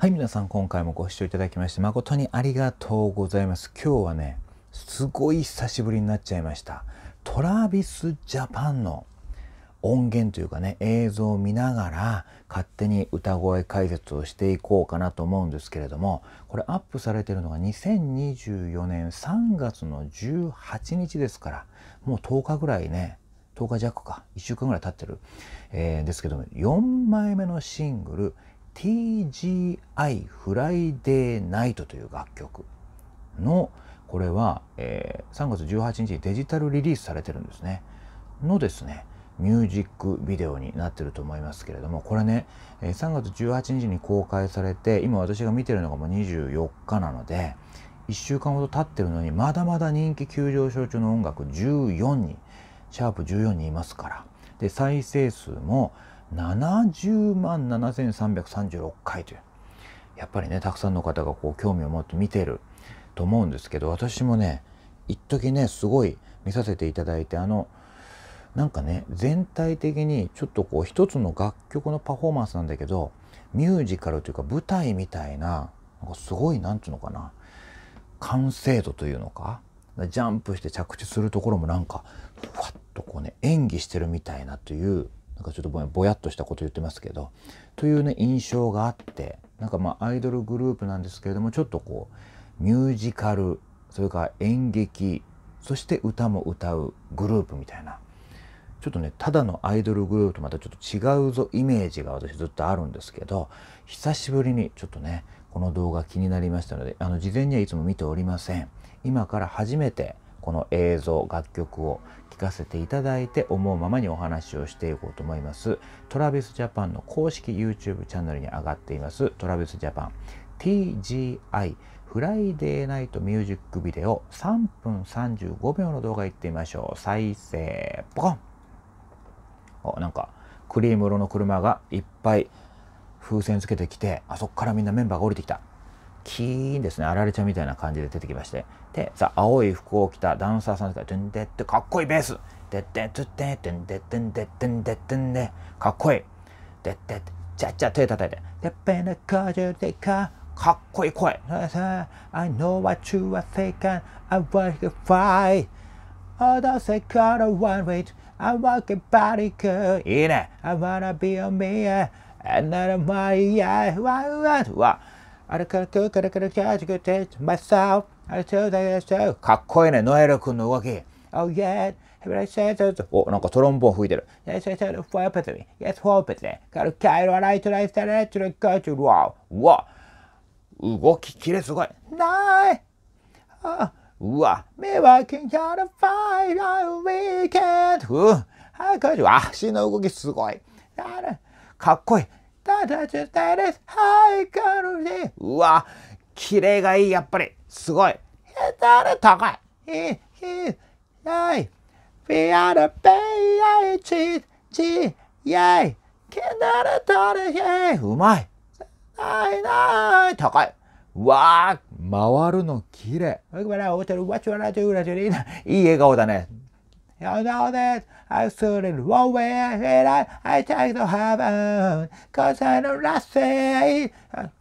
はい、皆さん、今回もご視聴いただきまして、誠にありがとうございます。今日はね、すごい久しぶりになっちゃいました。トラビスジャパンの音源というかね、映像を見ながら、勝手に歌声解説をしていこうかなと思うんですけれども、これアップされてるのが2024年3月の18日ですから、もう10日ぐらいね、10日弱か、1週間ぐらい経ってる、えー、ですけども、4枚目のシングル、TGI フライデーナイトという楽曲のこれは、えー、3月18日にデジタルリリースされてるんですねのですねミュージックビデオになってると思いますけれどもこれね3月18日に公開されて今私が見てるのがもう24日なので1週間ほど経ってるのにまだまだ人気急上昇中の音楽14人シャープ14人いますからで再生数も70万7336回というやっぱりねたくさんの方がこう興味を持って見てると思うんですけど私もね一時ねすごい見させていただいてあのなんかね全体的にちょっとこう一つの楽曲のパフォーマンスなんだけどミュージカルというか舞台みたいななんかすごい何て言うのかな完成度というのかジャンプして着地するところもなんかふわっとこうね演技してるみたいなというなんかちょっとぼやっとしたこと言ってますけどというね印象があってなんかまあアイドルグループなんですけれどもちょっとこうミュージカルそれから演劇そして歌も歌うグループみたいなちょっとねただのアイドルグループとまたちょっと違うぞイメージが私ずっとあるんですけど久しぶりにちょっとねこの動画気になりましたのであの事前にはいつも見ておりません今から初めてこの映像楽曲を聞かせていただいて思うままにお話をしていこうと思います TravisJapan の公式 YouTube チャンネルに上がっています TravisJapan TGI フライデーナイトミュージックビデオ3分35秒の動画いってみましょう再生ポコンあなんかクリーム色の車がいっぱい風船つけてきてあそこからみんなメンバーが降りてきたキーンですね、あられちゃんみたいな感じで出てきまして、で、さ、青い服を着たダンサーさんですから、ドゥンデってかっこいいベースでってんつってんてんでってんでってんでってんで、かっこいいでってって、ちゃっちゃ手叩いて、てっぺんの工場でか、かっこいい声 I know what you are thinking, I want to fight 踊せから one w a t I w a l t a body g o o d いいね I wanna be a man Another my yeah わうわうわあれからくからくるキャッチグッチマッサウあれちうだいちうかっこいいねノエル君の動き Oh yeah お、なんかトロンボーン吹いてる。うわ動ききれすごい。ない、はあ、うわ目は can g u t a fight on weekend! うわ足の動きすごい。かっこいい。はい、カルデうわ、キレがいい、やっぱり。すごい。ヘタル高い。え、え、やい。フィアルペイヤイチー、チー、やい。ケナルタルヘイ。うまい。ないない。高い。わあ、回るの綺麗。いい笑顔だね。You know that I s h o t l d n t w a r r y and I, I take to heaven, cause I k n t w n o t h a n g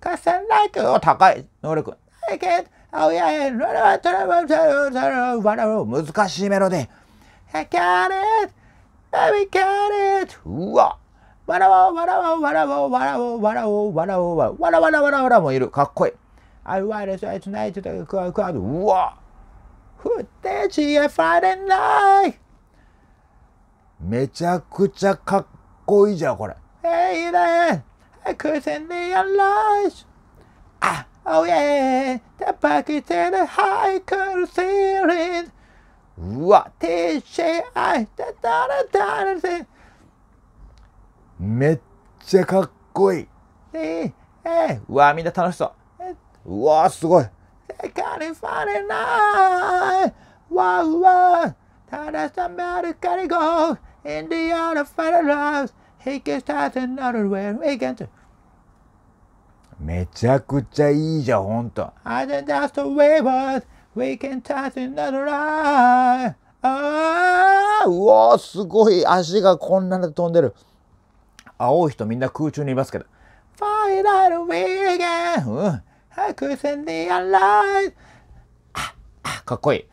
cause I like you. お、高い。能力。I can't, oh yeah, no, no, no, no, no, 難しいメロディー。I got it, baby got it. うわ。わらわわらわわらわわらわわらわわらわわらわらわらわらわらもいる。かっこいい。I wanna say tonight to the crowd. うわ。フッテー h a Friday night. めちゃくちゃかっこいいじゃん、これ。え e y Elaine! I couldn't realize! Ah, oh yeah! The b u うわ、t c i だだらだらで。めっちゃかっこいい。えー、えー、うわ、みんな楽しそう。うわ、すごい。カリファレナーわうわたださまるかりご In the other father loves, he gets tired and not aware, he can't. めちゃくちゃいいじゃん、ほんと。And that's the way was, we can tired and not alive. あーうおーすごい足がこんなで飛んでる。青い人みんな空中にいますけど。Fight out a way again! うん。白線で alive! あ、あ、かっこいい。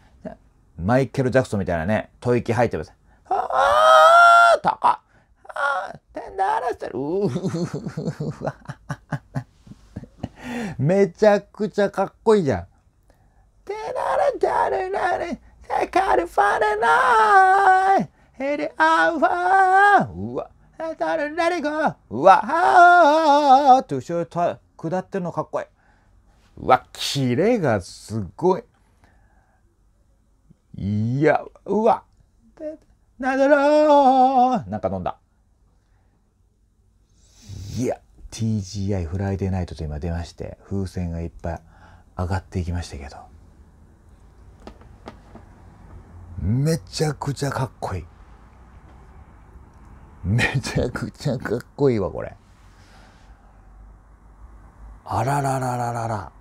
マイケル・ジャクソンみたいなね、吐息吐いてます。ああ高っああ、テンダーラしてる。めちゃくちゃかっこいいじゃん。テナラジャルラレ、セカルファレナイ、ヘリアウファー、うわ、セタルレリゴー、うわ、って後ろと下ってるのかっこいい。うわ、キレがすごい。いや、うわ。なんだろなんか飲んだ。いや、TGI フライデーナイトと今出まして、風船がいっぱい上がっていきましたけど。めちゃくちゃかっこいい。めちゃくちゃかっこいいわ、これ。あらららららら。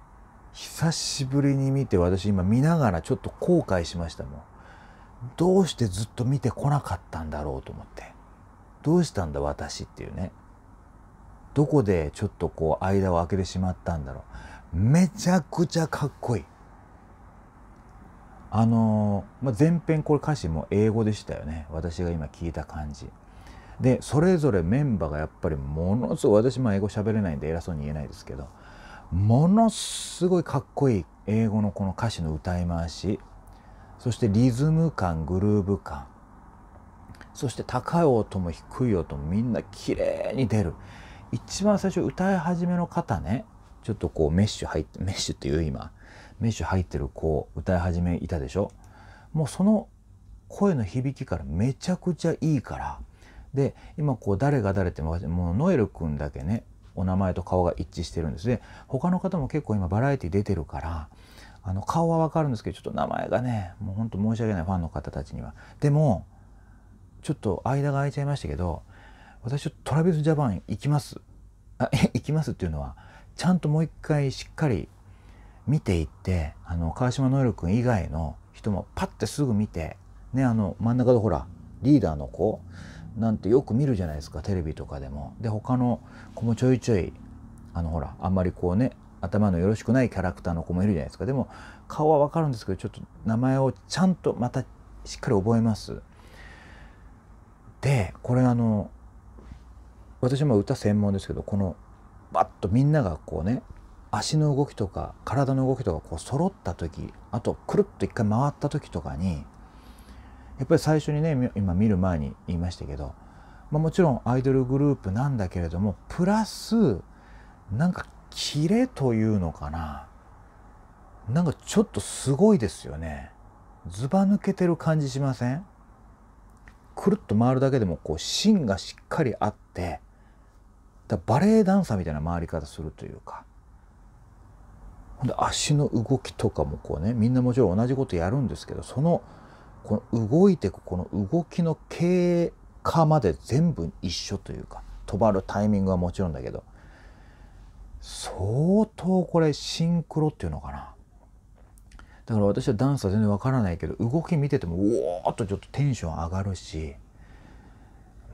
久しぶりに見て私今見ながらちょっと後悔しましたもん。どうしてずっと見てこなかったんだろうと思ってどうしたんだ私っていうねどこでちょっとこう間を空けてしまったんだろうめちゃくちゃかっこいいあのまあ、前編これ歌詞も英語でしたよね私が今聞いた感じでそれぞれメンバーがやっぱりものすごい私も英語喋れないんで偉そうに言えないですけどものすごいかっこいい英語のこの歌詞の歌い回しそしてリズム感グルーヴ感そして高い音も低い音もみんな綺麗に出る一番最初歌い始めの方ねちょっとこうメッシュ入ってメッシュっていう今メッシュ入ってる子歌い始めいたでしょもうその声の響きからめちゃくちゃいいからで今こう誰が誰ってもうノエル君だけねお名前と顔が一致してるんですね。他の方も結構今バラエティ出てるからあの顔はわかるんですけどちょっと名前がねもうほんと申し訳ないファンの方たちにはでもちょっと間が空いちゃいましたけど私ちょっとトラビスジャパン行きますあ行きますっていうのはちゃんともう一回しっかり見ていってあの川島如恵君以外の人もパッてすぐ見てねあの真ん中のほらリーダーの子なんてよく見るじゃないですかテレビとかでも。で他の子もちょいちょいあのほらあんまりこうね頭のよろしくないキャラクターの子もいるじゃないですかでも顔は分かるんですけどちょっと名前をちゃんとまたしっかり覚えますでこれあの私も歌専門ですけどこのバッとみんながこうね足の動きとか体の動きとかこう揃った時あとくるっと一回回った時とかにやっぱり最初にね今見る前に言いましたけど、まあ、もちろんアイドルグループなんだけれどもプラスなんかキレというのかななんかちょっとすごいですよねずば抜けてる感じしませんくるっと回るだけでもこう芯がしっかりあってだバレエダンサーみたいな回り方するというかほんで足の動きとかもこうねみんなもちろん同じことやるんですけどそのこの動いてくこの動きの経過まで全部一緒というか止まるタイミングはもちろんだけど相当これシンクロっていうのかなだから私はダンスは全然わからないけど動き見ててもうおーっとちょっとテンション上がるし、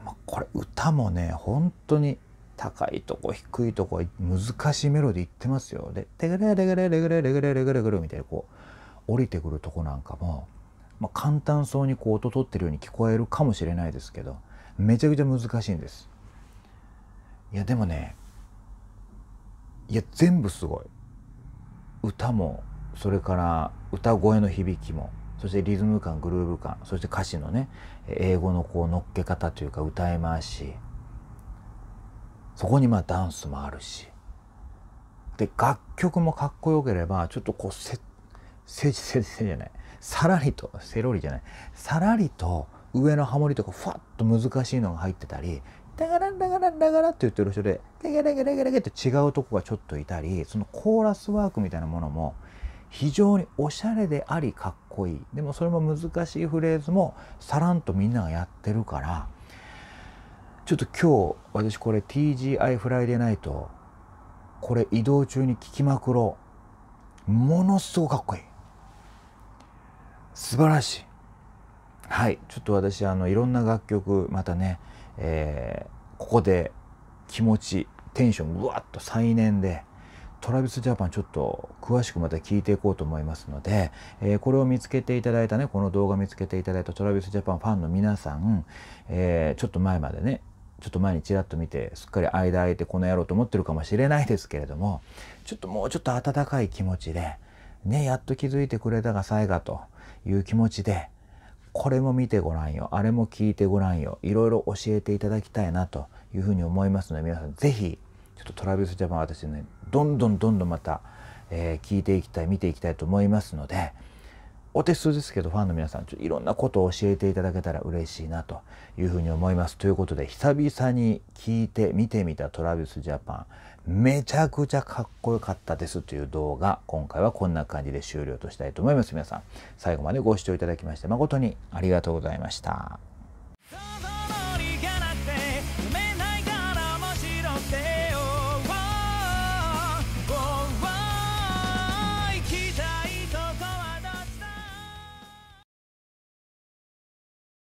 まあ、これ歌もね本当に高いとこ低いとこ難しいメロディーいってますよで「テグレレグレレグレレグレレグレグレ」みたいにこう降りてくるとこなんかも、まあ、簡単そうにこう音取ってるように聞こえるかもしれないですけどめちゃくちゃ難しいんです。いやでもねいや全部すごい歌もそれから歌声の響きもそしてリズム感グルーヴ感そして歌詞のね英語のこうのっけ方というか歌い回しそこにまあダンスもあるしで楽曲もかっこよければちょっとこうせせせせじゃないさらりとセロリじゃないさらりと上のハモリとかふわっと難しいのが入ってたりダガランダガランダガラって言ってる人で、ダガラガラガラガって違うとこがちょっといたり、そのコーラスワークみたいなものも、非常におしゃれでありかっこいい。でもそれも難しいフレーズもさらんとみんながやってるから、ちょっと今日私これ TGI フライデーナイト、これ移動中に聞きまくろう。ものすごくかっこいい。素晴らしい。はい。ちょっと私、あの、いろんな楽曲、またね、えー、ここで気持ちテンションうわっと再燃でトラビスジャパンちょっと詳しくまた聞いていこうと思いますので、えー、これを見つけていただいたねこの動画見つけていただいたトラビスジャパンファンの皆さん、えー、ちょっと前までねちょっと前にちらっと見てすっかり間空いてこの野郎と思ってるかもしれないですけれどもちょっともうちょっと温かい気持ちでねやっと気づいてくれたが最後という気持ちでこれも見てごらんよあれも聞いてごらんよいろいろ教えていただきたいなというふうに思いますので皆さん是非ちょっとトラビスジャパン私ねどんどんどんどんまた、えー、聞いていきたい見ていきたいと思いますのでお手数ですけどファンの皆さんちょいろんなことを教えていただけたら嬉しいなというふうに思います。ということで久々に聞いて見てみたトラビスジャパンめちゃくちゃかっこよかったですという動画、今回はこんな感じで終了としたいと思います。皆さん、最後までご視聴いただきまして誠にありがとうございました。